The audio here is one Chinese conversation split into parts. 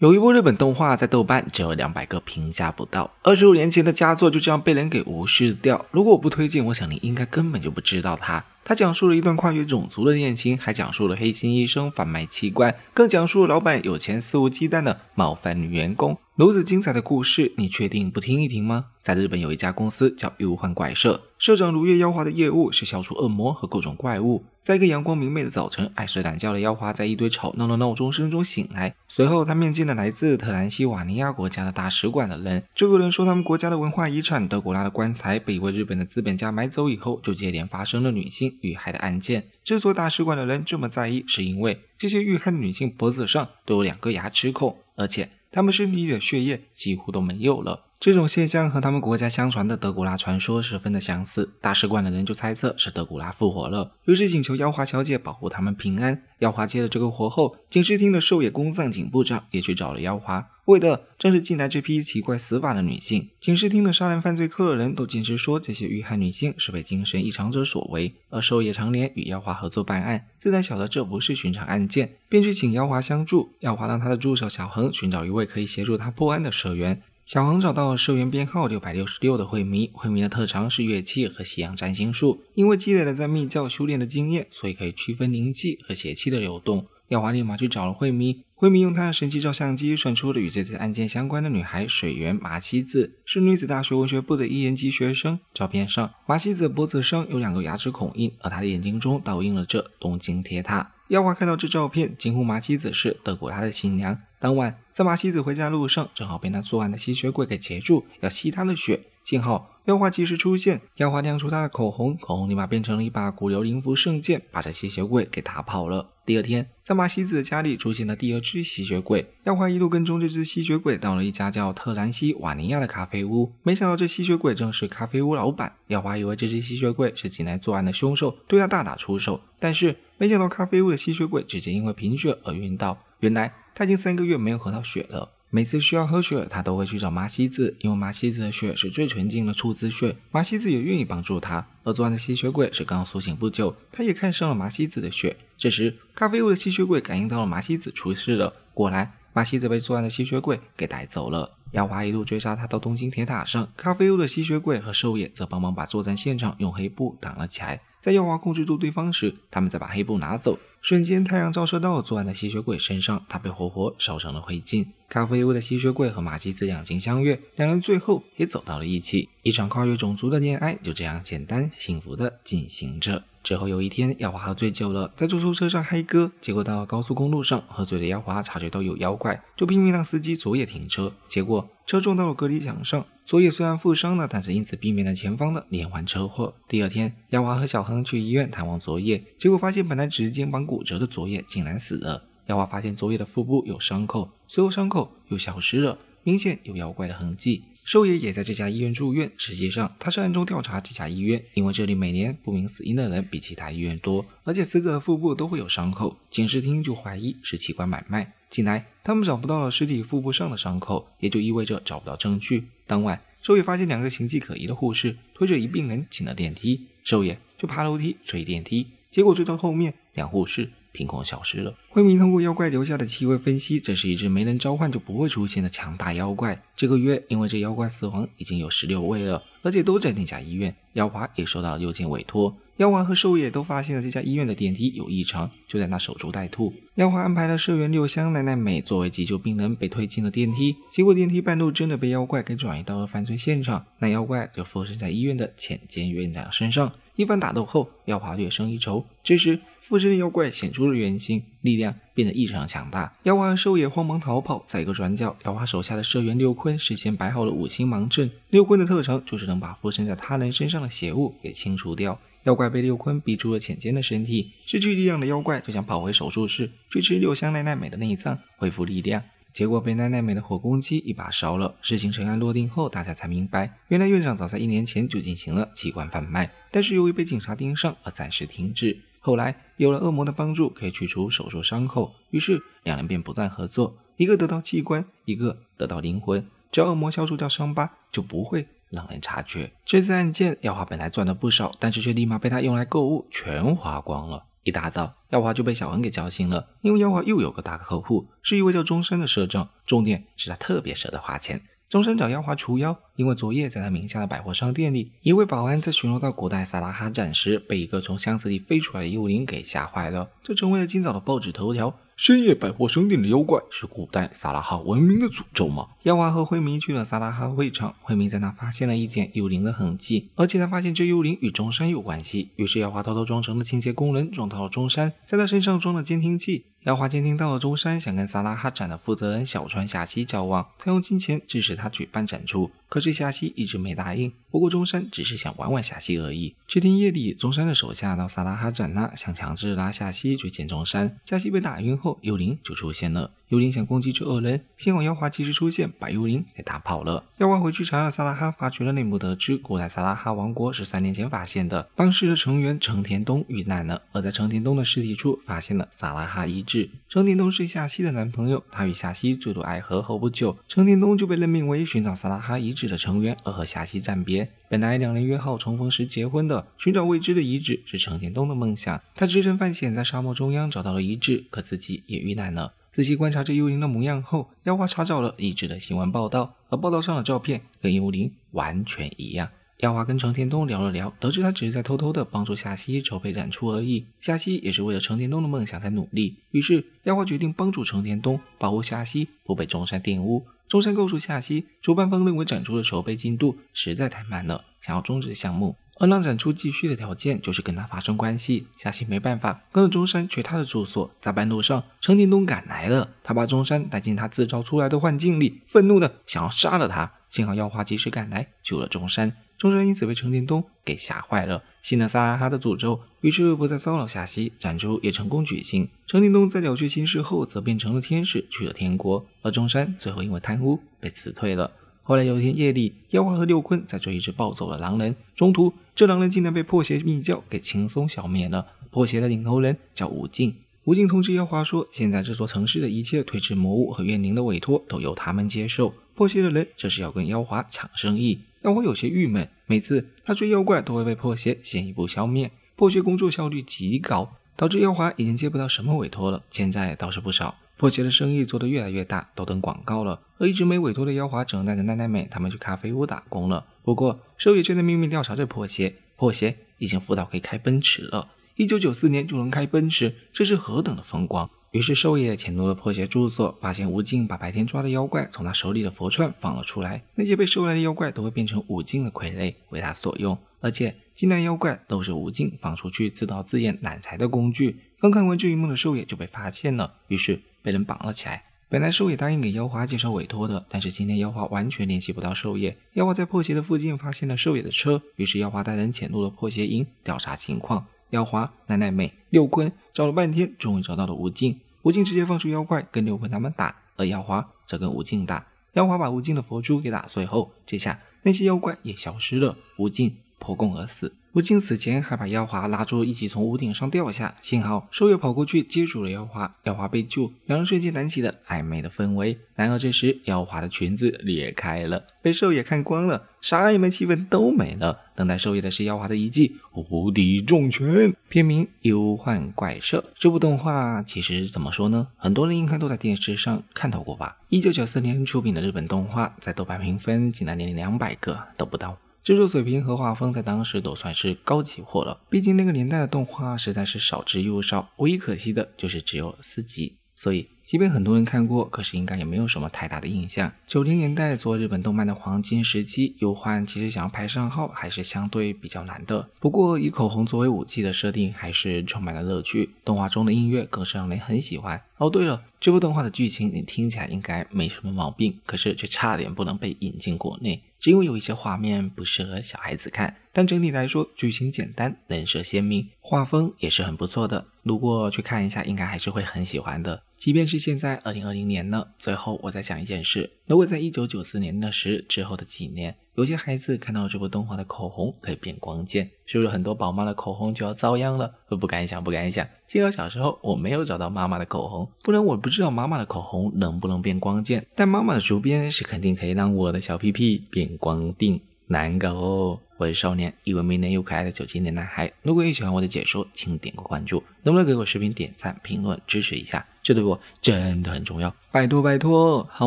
有一部日本动画在豆瓣只有两百个评价不到，二十五年前的佳作就这样被人给无视掉。如果我不推荐，我想你应该根本就不知道它。他讲述了一段跨越种族的恋情，还讲述了黑心医生贩卖器官，更讲述了老板有钱肆无忌惮的冒犯女员工。如此精彩的故事，你确定不听一听吗？在日本有一家公司叫《幽幻怪社》，社长如月妖华的业务是消除恶魔和各种怪物。在一个阳光明媚的早晨，爱睡懒觉的妖华在一堆吵闹的闹钟声中醒来。随后，他面见了来自特兰西瓦尼亚国家的大使馆的人。这个人说，他们国家的文化遗产德古拉的棺材被一位日本的资本家买走以后，就接连发生了女性。遇害的案件，制作大使馆的人这么在意，是因为这些遇害的女性脖子上都有两个牙齿孔，而且她们身体里的血液几乎都没有了。这种现象和他们国家相传的德古拉传说十分的相似。大使馆的人就猜测是德古拉复活了，于是请求妖华小姐保护他们平安。妖华接了这个活后，警视厅的狩野公藏警部长也去找了妖华，为的正是进来这批奇怪死法的女性。警视厅的杀人犯罪科的人都坚持说这些遇害女性是被精神异常者所为，而狩野常年与妖华合作办案，自然晓得这不是寻常案件，便去请妖华相助。妖华让他的助手小恒寻找一位可以协助他破案的社员。小恒找到了社员编号六百六十六的惠弥，惠弥的特长是乐器和西洋占星术。因为积累了在密教修炼的经验，所以可以区分灵气和邪气的流动。耀华立马去找了惠弥，惠弥用他的神奇照相机算出了与这次案件相关的女孩水源麻希子，是女子大学文学部的一年级学生。照片上，麻希子脖子上有两个牙齿孔印，而她的眼睛中倒映了这东京铁塔。耀华看到这照片，惊呼麻希子是德古拉的新娘。当晚。在马西子回家的路上，正好被那作案的吸血鬼给截住，要吸他的血，幸好。耀华及时出现，耀华亮出他的口红，口红立马变成了一把古流灵符圣剑，把这吸血鬼给打跑了。第二天，在马西子的家里出现了第二只吸血鬼，耀华一路跟踪这只吸血鬼到了一家叫特兰西瓦尼亚的咖啡屋，没想到这吸血鬼正是咖啡屋老板。耀华以为这只吸血鬼是进来作案的凶手，对他大打出手，但是没想到咖啡屋的吸血鬼直接因为贫血而晕倒，原来他已经三个月没有喝到血了。每次需要喝血，他都会去找麻西子，因为麻西子的血是最纯净的出子血。麻西子也愿意帮助他。而作案的吸血鬼是刚苏醒不久，他也看上了麻西子的血。这时，咖啡屋的吸血鬼感应到了麻西子出事了，果然，麻西子被作案的吸血鬼给带走了。亚华一路追杀他到东京铁塔上，咖啡屋的吸血鬼和兽野则帮忙把作战现场用黑布挡了起来。在耀华控制住对方时，他们再把黑布拿走。瞬间，太阳照射到作案的吸血鬼身上，他被活活烧成了灰烬。咖啡屋的吸血鬼和马西子两情相悦，两人最后也走到了一起。一场跨越种族的恋爱就这样简单幸福的进行着。之后有一天，耀华喝醉酒了，在出租车上嗨歌，结果到高速公路上，喝醉的耀华察觉到有妖怪，就拼命让司机左夜停车，结果车撞到了隔离墙上。昨夜虽然负伤了，但是因此避免了前方的连环车祸。第二天，亚华和小恒去医院探望昨夜，结果发现本来只是肩膀骨折的昨夜竟然死了。亚华发现昨夜的腹部有伤口，随后伤口又消失了，明显有妖怪的痕迹。兽爷也在这家医院住院。实际上，他是暗中调查这家医院，因为这里每年不明死因的人比其他医院多，而且死者的腹部都会有伤口。警视厅就怀疑是器官买卖。近来，他们找不到了尸体腹部上的伤口，也就意味着找不到证据。当晚，兽爷发现两个形迹可疑的护士推着一病人进了电梯，兽爷就爬楼梯追电梯，结果追到后面，两护士。凭空消失了。慧明通过妖怪留下的气味分析，这是一只没能召唤就不会出现的强大妖怪。这个月因为这妖怪死亡已经有十六位了，而且都在那家医院。妖华也受到右剑委托。妖王和兽爷都发现了这家医院的电梯有异常，就在那守株待兔。妖华安排了社员六香、奈奈美作为急救病人被推进了电梯，结果电梯半路真的被妖怪给转移到了犯罪现场，那妖怪就附身在医院的浅监院长身上。一番打斗后，耀华略胜一筹。这时，附身的妖怪显出了原形，力量变得异常强大。耀华和兽也慌忙逃跑。在一个转角，耀华手下的社员六坤事先摆好了五星盲阵。六坤的特长就是能把附身在他人身上的邪物给清除掉。妖怪被六坤逼出了浅间的身体，失去力量的妖怪就想跑回手术室去吃六香奈奈美的内脏，恢复力量。结果被奈奈美的火攻击一把烧了。事情尘埃落定后，大家才明白，原来院长早在一年前就进行了器官贩卖，但是由于被警察盯上而暂时停止。后来有了恶魔的帮助，可以去除手术伤口，于是两人便不断合作，一个得到器官，一个得到灵魂。只要恶魔消除掉伤疤，就不会让人察觉。这次案件，耀华本来赚了不少，但是却立马被他用来购物，全花光了。一大早，耀华就被小恩给叫醒了，因为耀华又有个大客户，是一位叫钟山的摄政。重点是他特别舍得花钱。钟山找耀华除妖，因为昨夜在他名下的百货商店里，一位保安在巡逻到古代萨拉哈展时，被一个从箱子里飞出来的幽灵给吓坏了，这成为了今早的报纸头条。深夜百货商店的妖怪是古代萨拉哈文明的诅咒吗？耀华和辉明去了萨拉哈会场，辉明在那发现了一件幽灵的痕迹，而且他发现这幽灵与中山有关系。于是耀华偷偷装成了清洁工人，撞到了中山，在他身上装了监听器。耀华监听到了中山想跟萨拉哈展的负责人小川夏希交往，采用金钱支持他举办展出，可是夏希一直没答应。不过中山只是想玩玩夏希而已。这天夜里中山的手下到萨拉哈展那，想强制拉夏希去见中山。夏希被打晕后，幽灵就出现了。幽灵想攻击这恶人，幸好妖华及时出现，把幽灵给打跑了。妖华回去查了萨拉哈，发掘了内幕，得知古代萨拉哈王国是三年前发现的，当时的成员成田东遇难了，而在成田东的尸体处发现了萨拉哈遗址。成田东是夏西的男朋友，他与夏西坠入爱河后不久，成田东就被任命为寻找萨拉哈遗址的成员，而和夏西暂别。本来两人约好重逢时结婚的。寻找未知的遗址是成田东的梦想，他只身犯险在沙漠中央找到了遗址，可自己也遇难了。仔细观察这幽灵的模样后，亚华查找了已知的新闻报道，而报道上的照片跟幽灵完全一样。亚华跟程天东聊了聊，得知他只是在偷偷的帮助夏西筹备展出而已。夏西也是为了程天东的梦想在努力，于是亚华决定帮助程天东，保护夏西不被中山玷污。中山告诉夏西，主办方认为展出的筹备进度实在太慢了，想要终止项目。而让展出继续的条件就是跟他发生关系。夏西没办法，跟着中山去他的住所，在半路上，程殿东赶来了，他把中山带进他制造出来的幻境里，愤怒的想要杀了他。幸好耀华及时赶来救了中山，中山因此被程殿东给吓坏了，信了萨拉哈的诅咒，于是不再骚扰夏西。展出也成功举行。程殿东在了却心事后，则变成了天使去了天国，而中山最后因为贪污被辞退了。后来有一天夜里，妖华和六坤在追一只暴走的狼人，中途这狼人竟然被破邪密教给轻松消灭了。破邪的领头人叫无尽，无尽通知妖华说，现在这座城市的一切推迟魔物和怨灵的委托都由他们接受，破邪的人这是要跟妖华抢生意。妖华有些郁闷，每次他追妖怪都会被破邪先一步消灭，破邪工作效率极高，导致妖华已经接不到什么委托了，欠债倒是不少。破鞋的生意做得越来越大，都登广告了。而一直没委托的妖华，只能带着奈奈美他们去咖啡屋打工了。不过兽爷却在秘密调查这破鞋，破鞋已经辅导可以开奔驰了。一九九四年就能开奔驰，这是何等的风光！于是兽爷潜入了破鞋住所，发现无尽把白天抓的妖怪从他手里的佛串放了出来。那些被收来的妖怪都会变成无尽的傀儡，为他所用。而且进来妖怪都是无尽放出去自导自演揽财的工具。刚看完这一幕的兽爷就被发现了，于是。被人绑了起来。本来兽也答应给妖花介绍委托的，但是今天妖花完全联系不到兽野。妖花在破鞋的附近发现了兽野的车，于是妖花带人潜入了破鞋营调查情况。妖花、奶奶妹、六坤找了半天，终于找到了吴静。吴静直接放出妖怪跟六坤他们打，而妖花则跟吴静打。妖花把吴静的佛珠给打碎后，这下那些妖怪也消失了。吴静破供而死，吴京死前还把妖华拉住，一起从屋顶上掉下。幸好兽野跑过去接住了妖华，妖华被救，两人瞬间燃起了暧昧的氛围。然而这时，妖华的裙子裂开了，被兽也看光了，啥也没，气氛都没了。等待兽野的是妖华的一记无敌重拳。片名《幽幻怪兽》。这部动画其实怎么说呢？很多人应该都在电视上看到过吧？一九九四年出品的日本动画，在豆瓣评分竟然连两百个都不到。制作水平和画风在当时都算是高级货了，毕竟那个年代的动画实在是少之又少。唯一可惜的就是只有四集，所以。即便很多人看过，可是应该也没有什么太大的印象。九零年代做日本动漫的黄金时期，忧患其实想要排上号还是相对比较难的。不过以口红作为武器的设定还是充满了乐趣，动画中的音乐更是让人很喜欢。哦，对了，这部动画的剧情你听起来应该没什么毛病，可是却差点不能被引进国内，只因为有一些画面不适合小孩子看。但整体来说，剧情简单，人设鲜明，画风也是很不错的。如果去看一下，应该还是会很喜欢的。即便是现在，二零二零年了。最后，我再讲一件事：如果在一九九四年那时之后的几年，有些孩子看到这部动画的口红可以变光剑，是不是很多宝妈的口红就要遭殃了？不敢想，不敢想。记得小时候，我没有找到妈妈的口红，不然我不知道妈妈的口红能不能变光剑。但妈妈的竹编是肯定可以让我的小屁屁变光腚。难搞哦！我是少年，一位明腆又可爱的九七年男孩。如果你喜欢我的解说，请点个关注，能不能给我视频点赞、评论支持一下？这对我真的很重要，拜托拜托，好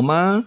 吗？